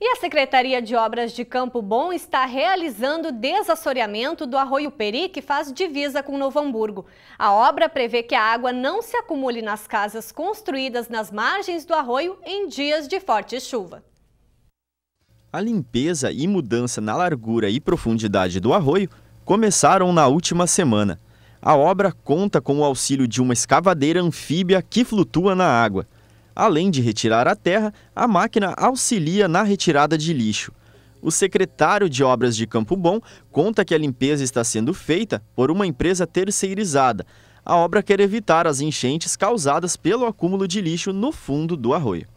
E a Secretaria de Obras de Campo Bom está realizando desassoreamento do Arroio Peri, que faz divisa com Novo Hamburgo. A obra prevê que a água não se acumule nas casas construídas nas margens do arroio em dias de forte chuva. A limpeza e mudança na largura e profundidade do arroio começaram na última semana. A obra conta com o auxílio de uma escavadeira anfíbia que flutua na água. Além de retirar a terra, a máquina auxilia na retirada de lixo. O secretário de Obras de Campo Bom conta que a limpeza está sendo feita por uma empresa terceirizada. A obra quer evitar as enchentes causadas pelo acúmulo de lixo no fundo do arroio.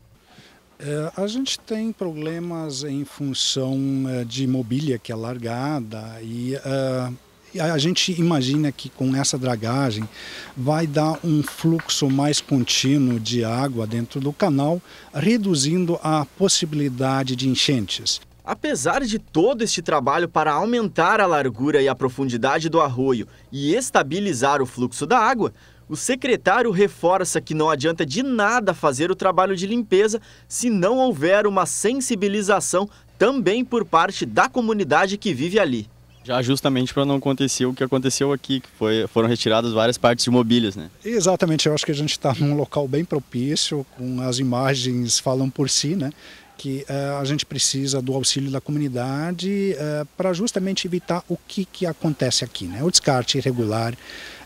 É, a gente tem problemas em função é, de mobília que é largada e é a gente imagina que com essa dragagem vai dar um fluxo mais contínuo de água dentro do canal, reduzindo a possibilidade de enchentes. Apesar de todo este trabalho para aumentar a largura e a profundidade do arroio e estabilizar o fluxo da água, o secretário reforça que não adianta de nada fazer o trabalho de limpeza se não houver uma sensibilização também por parte da comunidade que vive ali. Já justamente para não acontecer o que aconteceu aqui, que foi, foram retiradas várias partes de mobílias, né? Exatamente, eu acho que a gente está num local bem propício, com as imagens falam por si, né? que uh, a gente precisa do auxílio da comunidade uh, eh, para justamente evitar o que, que acontece aqui, né? O descarte irregular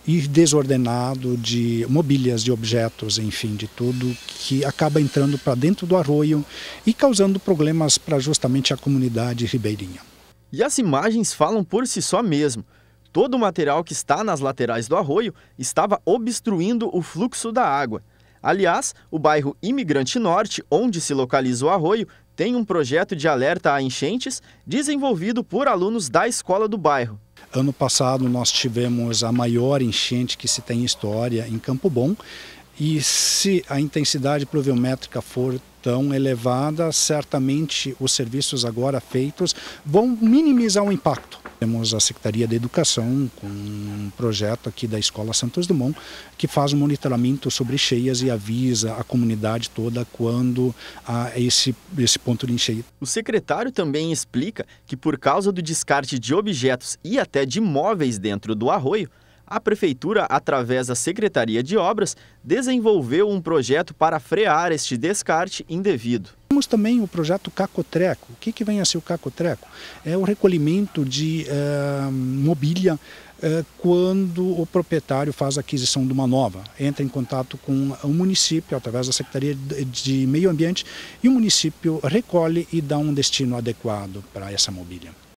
e desordenado de mobílias, de objetos, enfim, de tudo que acaba entrando para dentro do arroio e causando problemas para justamente a comunidade ribeirinha. E as imagens falam por si só mesmo. Todo o material que está nas laterais do arroio estava obstruindo o fluxo da água. Aliás, o bairro Imigrante Norte, onde se localiza o arroio, tem um projeto de alerta a enchentes desenvolvido por alunos da escola do bairro. Ano passado nós tivemos a maior enchente que se tem história em Campo Bom e se a intensidade pluviométrica for tão elevada, certamente os serviços agora feitos vão minimizar o impacto. Temos a Secretaria da Educação com um projeto aqui da Escola Santos Dumont que faz um monitoramento sobre cheias e avisa a comunidade toda quando há esse, esse ponto de encheia. O secretário também explica que por causa do descarte de objetos e até de móveis dentro do arroio, a Prefeitura, através da Secretaria de Obras, desenvolveu um projeto para frear este descarte indevido. Temos também o projeto Cacotreco. O que, que vem a ser o Cacotreco? É o recolhimento de eh, mobília eh, quando o proprietário faz a aquisição de uma nova. Entra em contato com o município, através da Secretaria de Meio Ambiente, e o município recolhe e dá um destino adequado para essa mobília.